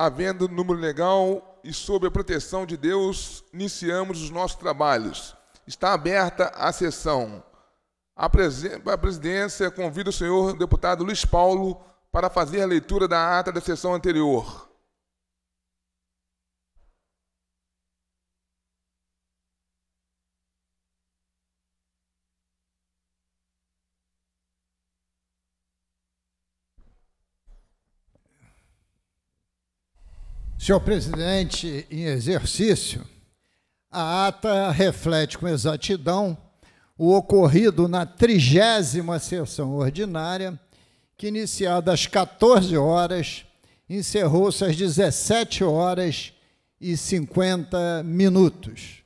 havendo número legal e sob a proteção de Deus, iniciamos os nossos trabalhos. Está aberta a sessão. A, presidência convida o senhor deputado Luiz Paulo para fazer a leitura da ata da sessão anterior. Senhor presidente, em exercício, a ata reflete com exatidão o ocorrido na trigésima sessão ordinária, que iniciada às 14 horas, encerrou-se às 17 horas e 50 minutos.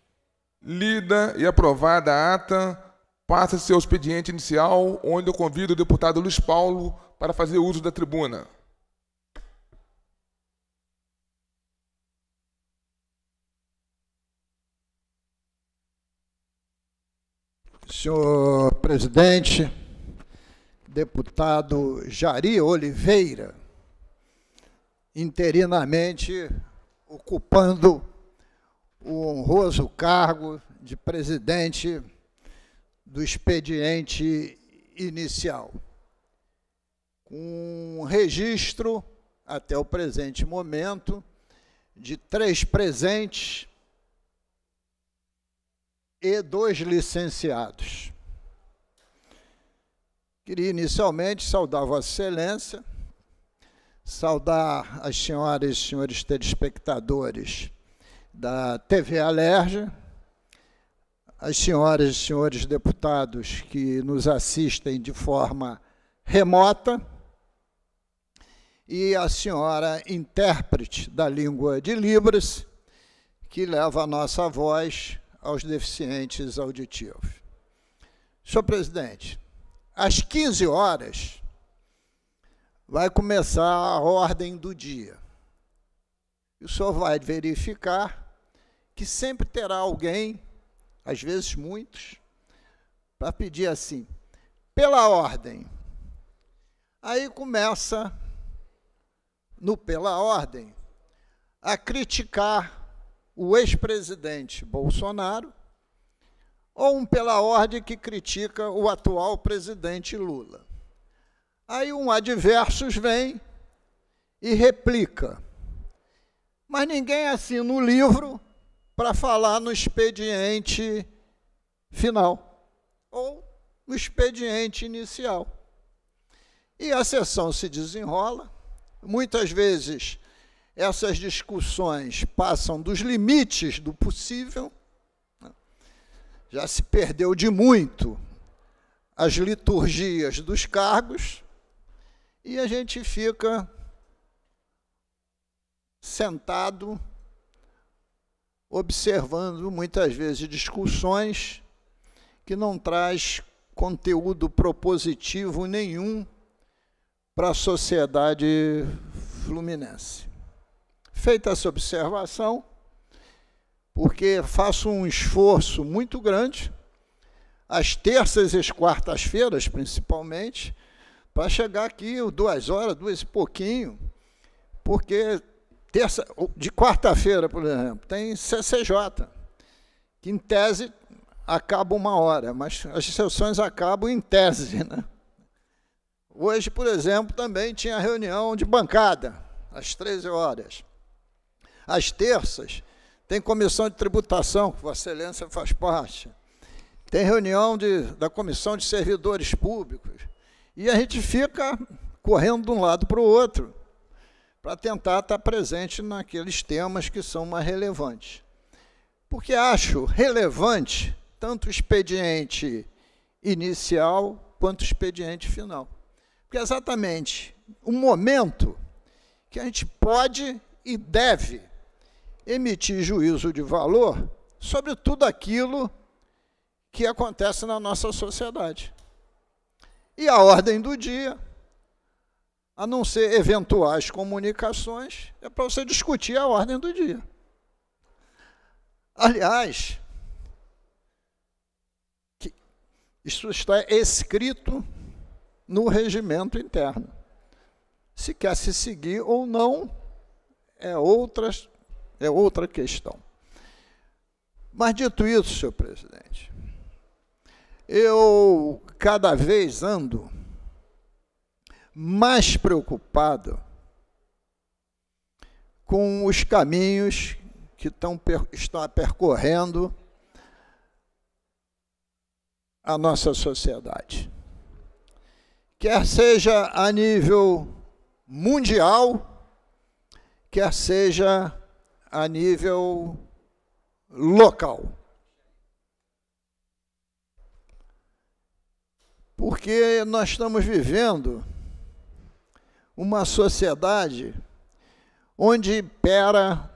Lida e aprovada a ata, passa-se ao expediente inicial, onde eu convido o deputado Luiz Paulo para fazer uso da tribuna. Senhor presidente, deputado Jari Oliveira, interinamente ocupando o honroso cargo de presidente do expediente inicial, com um registro, até o presente momento, de três presentes e dois licenciados. Queria inicialmente saudar Vossa Excelência, saudar as senhoras e senhores telespectadores da TV Alerja, as senhoras e senhores deputados que nos assistem de forma remota e a senhora intérprete da língua de Libras, que leva a nossa voz aos deficientes auditivos. Senhor presidente, às 15 horas vai começar a ordem do dia. E o senhor vai verificar que sempre terá alguém, às vezes muitos, para pedir assim, pela ordem. Aí começa, no pela ordem, a criticar o ex-presidente Bolsonaro ou um pela ordem que critica o atual presidente Lula. Aí um adversos vem e replica. Mas ninguém assina o livro para falar no expediente final ou no expediente inicial. E a sessão se desenrola, muitas vezes essas discussões passam dos limites do possível, né? já se perdeu de muito as liturgias dos cargos, e a gente fica sentado observando muitas vezes discussões que não traz conteúdo propositivo nenhum para a sociedade fluminense. Feita essa observação, porque faço um esforço muito grande, às terças e quartas-feiras, principalmente, para chegar aqui duas horas, duas e pouquinho, porque terça, de quarta-feira, por exemplo, tem CCJ, que em tese acaba uma hora, mas as sessões acabam em tese. Né? Hoje, por exemplo, também tinha reunião de bancada, às 13 horas. Às terças, tem comissão de tributação, que Vossa Excelência faz parte. Tem reunião de, da comissão de servidores públicos. E a gente fica correndo de um lado para o outro, para tentar estar presente naqueles temas que são mais relevantes. Porque acho relevante tanto o expediente inicial quanto o expediente final. Porque é exatamente o momento que a gente pode e deve emitir juízo de valor sobre tudo aquilo que acontece na nossa sociedade. E a ordem do dia, a não ser eventuais comunicações, é para você discutir a ordem do dia. Aliás, isso está escrito no regimento interno. Se quer se seguir ou não, é outras é outra questão. Mas dito isso, senhor presidente, eu cada vez ando mais preocupado com os caminhos que estão, estão percorrendo a nossa sociedade. Quer seja a nível mundial, quer seja a nível local. Porque nós estamos vivendo uma sociedade onde impera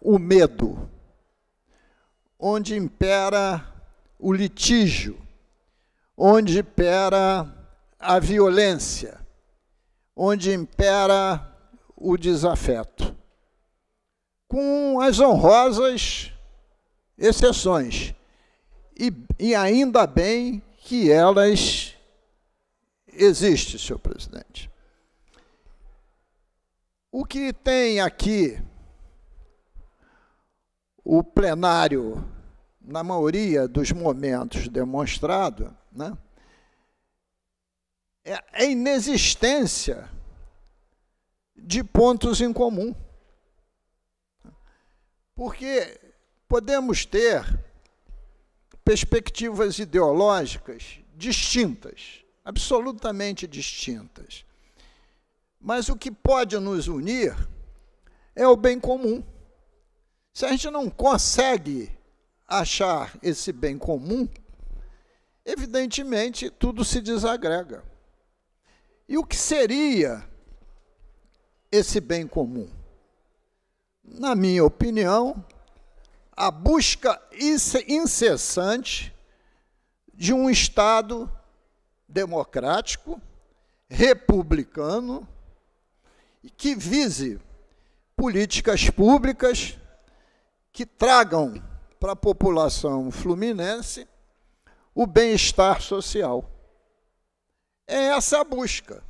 o medo, onde impera o litígio, onde impera a violência, onde impera o desafeto com as honrosas exceções. E, e ainda bem que elas existem, senhor presidente. O que tem aqui o plenário, na maioria dos momentos demonstrado, né, é a inexistência de pontos em comum. Porque podemos ter perspectivas ideológicas distintas, absolutamente distintas. Mas o que pode nos unir é o bem comum. Se a gente não consegue achar esse bem comum, evidentemente tudo se desagrega. E o que seria esse bem comum? na minha opinião, a busca incessante de um Estado democrático, republicano, que vise políticas públicas que tragam para a população fluminense o bem-estar social. É essa a busca.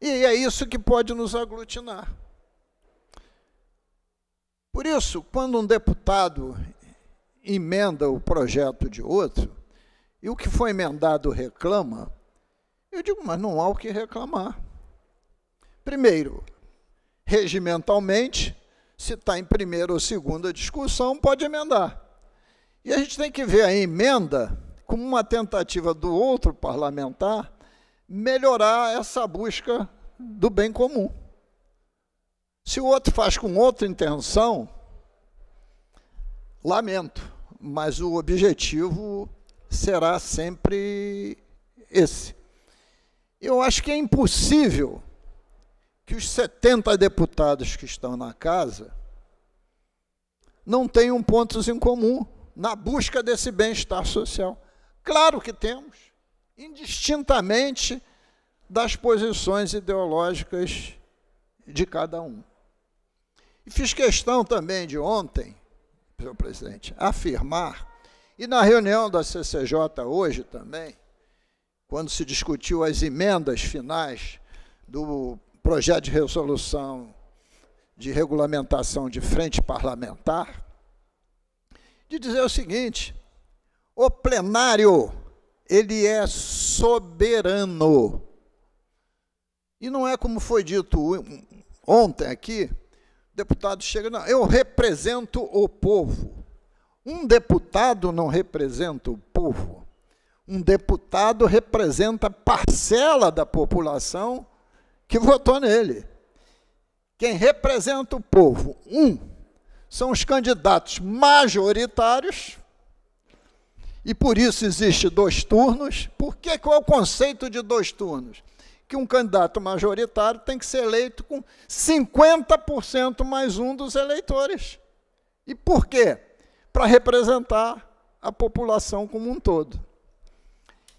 E é isso que pode nos aglutinar isso, quando um deputado emenda o projeto de outro, e o que foi emendado reclama, eu digo, mas não há o que reclamar. Primeiro, regimentalmente, se está em primeira ou segunda discussão, pode emendar. E a gente tem que ver a emenda como uma tentativa do outro parlamentar melhorar essa busca do bem comum. Se o outro faz com outra intenção, Lamento, mas o objetivo será sempre esse. Eu acho que é impossível que os 70 deputados que estão na casa não tenham pontos em comum na busca desse bem-estar social. Claro que temos, indistintamente das posições ideológicas de cada um. E fiz questão também de ontem senhor presidente, afirmar, e na reunião da CCJ hoje também, quando se discutiu as emendas finais do projeto de resolução de regulamentação de frente parlamentar, de dizer o seguinte: o plenário ele é soberano. E não é como foi dito ontem aqui, deputado chega, não, eu represento o povo. Um deputado não representa o povo. Um deputado representa parcela da população que votou nele. Quem representa o povo, um, são os candidatos majoritários, e por isso existe dois turnos. Por que qual é o conceito de dois turnos? que um candidato majoritário tem que ser eleito com 50% mais um dos eleitores. E por quê? Para representar a população como um todo.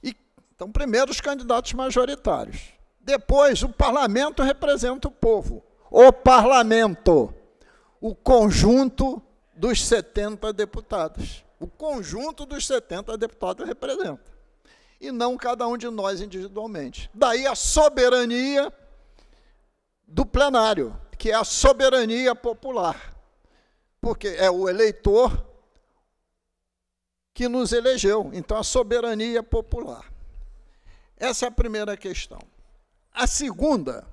E, então, primeiro os candidatos majoritários. Depois, o parlamento representa o povo. O parlamento, o conjunto dos 70 deputados. O conjunto dos 70 deputados representa e não cada um de nós individualmente. Daí a soberania do plenário, que é a soberania popular, porque é o eleitor que nos elegeu, então a soberania popular. Essa é a primeira questão. A segunda,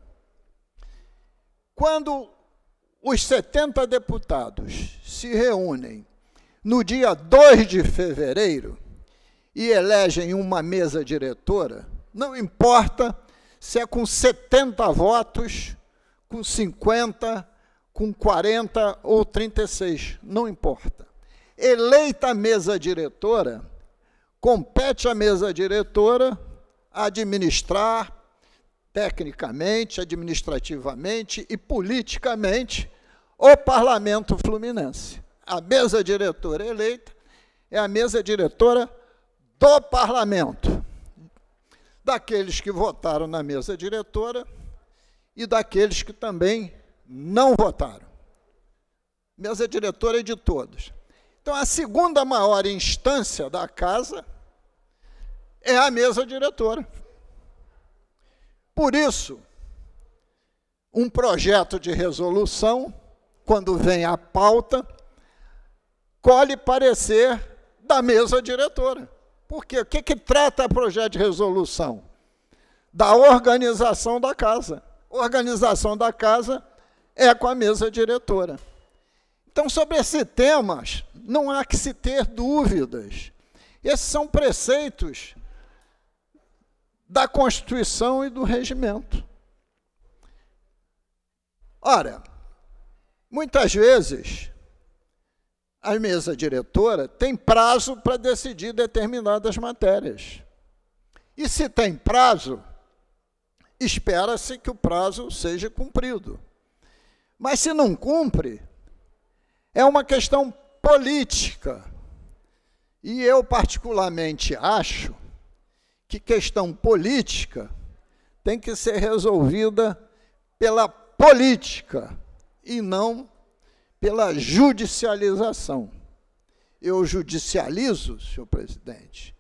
quando os 70 deputados se reúnem no dia 2 de fevereiro, e elegem uma mesa diretora, não importa se é com 70 votos, com 50, com 40 ou 36, não importa. Eleita a mesa diretora, compete à mesa diretora administrar tecnicamente, administrativamente e politicamente o parlamento fluminense. A mesa diretora eleita é a mesa diretora do parlamento, daqueles que votaram na mesa diretora e daqueles que também não votaram. Mesa diretora é de todos. Então, a segunda maior instância da casa é a mesa diretora. Por isso, um projeto de resolução, quando vem à pauta, colhe parecer da mesa diretora. Por quê? O que, que trata o projeto de resolução? Da organização da casa. Organização da casa é com a mesa diretora. Então, sobre esses temas não há que se ter dúvidas. Esses são preceitos da Constituição e do regimento. Ora, muitas vezes a mesa diretora tem prazo para decidir determinadas matérias. E se tem prazo, espera-se que o prazo seja cumprido. Mas se não cumpre, é uma questão política. E eu, particularmente, acho que questão política tem que ser resolvida pela política e não pela judicialização. Eu judicializo, senhor presidente,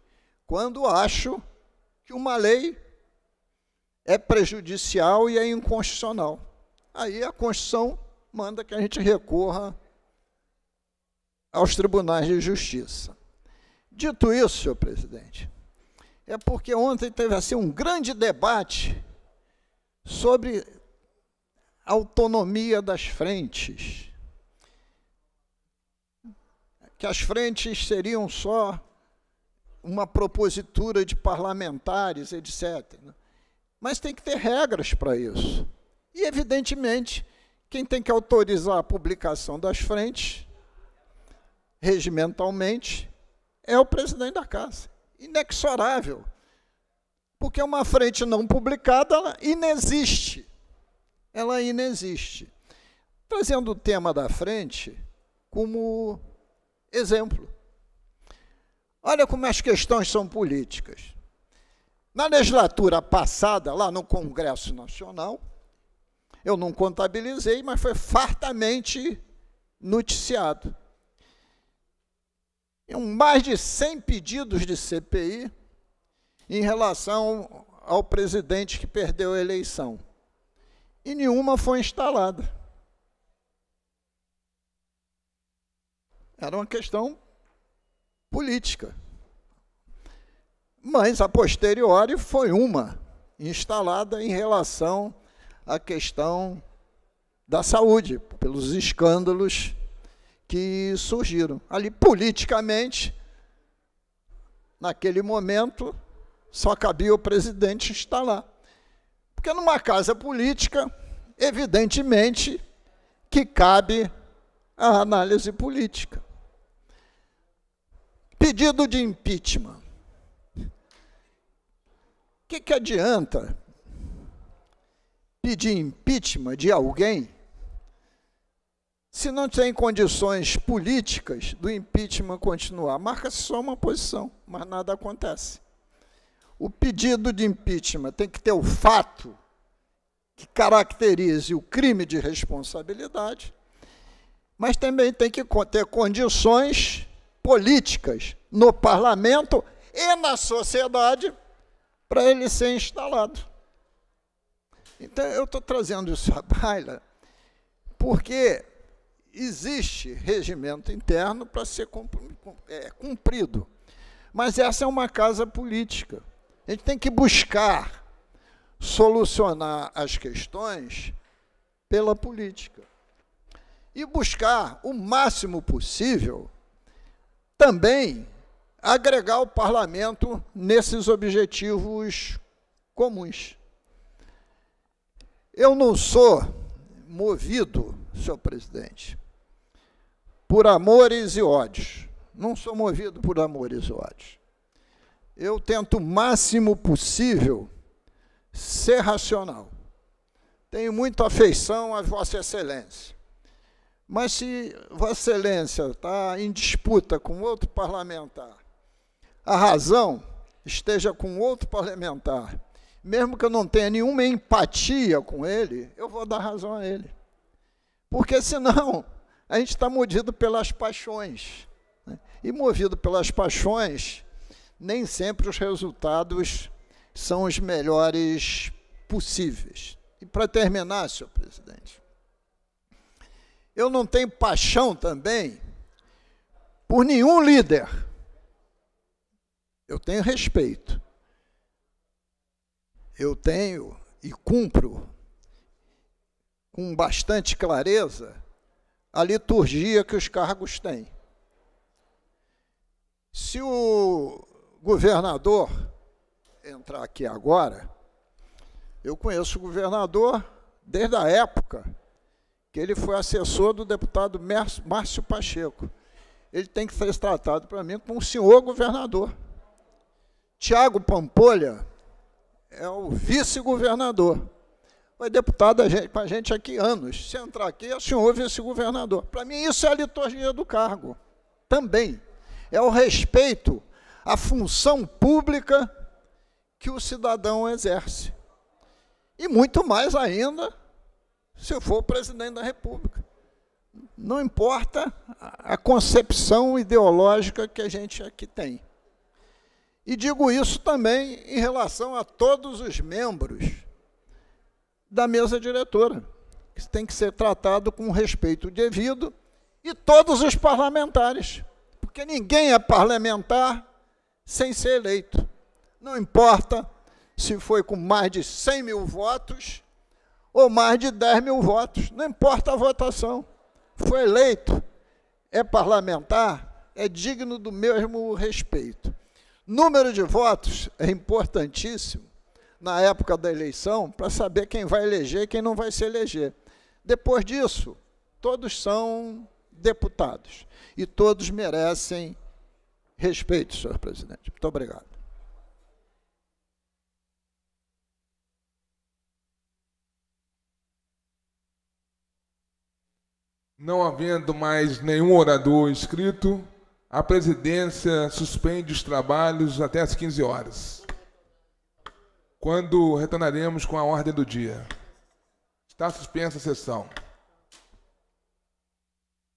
quando acho que uma lei é prejudicial e é inconstitucional. Aí a Constituição manda que a gente recorra aos tribunais de justiça. Dito isso, senhor presidente, é porque ontem teve assim um grande debate sobre autonomia das frentes que as frentes seriam só uma propositura de parlamentares, etc. Né? Mas tem que ter regras para isso. E, evidentemente, quem tem que autorizar a publicação das frentes, regimentalmente, é o presidente da casa. Inexorável. Porque uma frente não publicada, ela inexiste. Ela inexiste. Trazendo o tema da frente como Exemplo. Olha como as questões são políticas. Na legislatura passada, lá no Congresso Nacional, eu não contabilizei, mas foi fartamente noticiado. Mais de 100 pedidos de CPI em relação ao presidente que perdeu a eleição. E nenhuma foi instalada. Era uma questão política. Mas, a posteriori, foi uma instalada em relação à questão da saúde, pelos escândalos que surgiram. Ali, politicamente, naquele momento, só cabia o presidente instalar. Porque numa casa política, evidentemente, que cabe a análise política. Pedido de impeachment. O que, que adianta pedir impeachment de alguém se não tem condições políticas do impeachment continuar? Marca só uma posição, mas nada acontece. O pedido de impeachment tem que ter o fato que caracterize o crime de responsabilidade, mas também tem que ter condições políticas no parlamento e na sociedade para ele ser instalado. Então, eu estou trazendo isso à baila porque existe regimento interno para ser é, cumprido. Mas essa é uma casa política. A gente tem que buscar solucionar as questões pela política e buscar o máximo possível também agregar o parlamento nesses objetivos comuns. Eu não sou movido, senhor presidente, por amores e ódios. Não sou movido por amores e ódios. Eu tento o máximo possível ser racional. Tenho muita afeição a Vossa Excelência. Mas se Vossa Excelência está em disputa com outro parlamentar, a razão esteja com outro parlamentar, mesmo que eu não tenha nenhuma empatia com ele, eu vou dar razão a ele. Porque senão a gente está movido pelas paixões. Né? E movido pelas paixões, nem sempre os resultados são os melhores possíveis. E para terminar, senhor presidente, eu não tenho paixão também por nenhum líder. Eu tenho respeito. Eu tenho e cumpro com bastante clareza a liturgia que os cargos têm. Se o governador entrar aqui agora, eu conheço o governador desde a época que ele foi assessor do deputado Márcio Pacheco. Ele tem que ser tratado para mim como um senhor governador. Tiago Pampolha é o vice-governador. Foi deputado para a gente aqui anos. Se entrar aqui, é o senhor vice-governador. Para mim, isso é a liturgia do cargo. Também. É o respeito à função pública que o cidadão exerce. E muito mais ainda se eu for presidente da República. Não importa a concepção ideológica que a gente aqui tem. E digo isso também em relação a todos os membros da mesa diretora, que tem que ser tratado com respeito devido, e todos os parlamentares, porque ninguém é parlamentar sem ser eleito. Não importa se foi com mais de 100 mil votos ou mais de 10 mil votos, não importa a votação. Foi eleito, é parlamentar, é digno do mesmo respeito. Número de votos é importantíssimo na época da eleição para saber quem vai eleger e quem não vai se eleger. Depois disso, todos são deputados e todos merecem respeito, senhor presidente. Muito obrigado. Não havendo mais nenhum orador inscrito, a presidência suspende os trabalhos até às 15 horas, quando retornaremos com a ordem do dia. Está suspensa a sessão.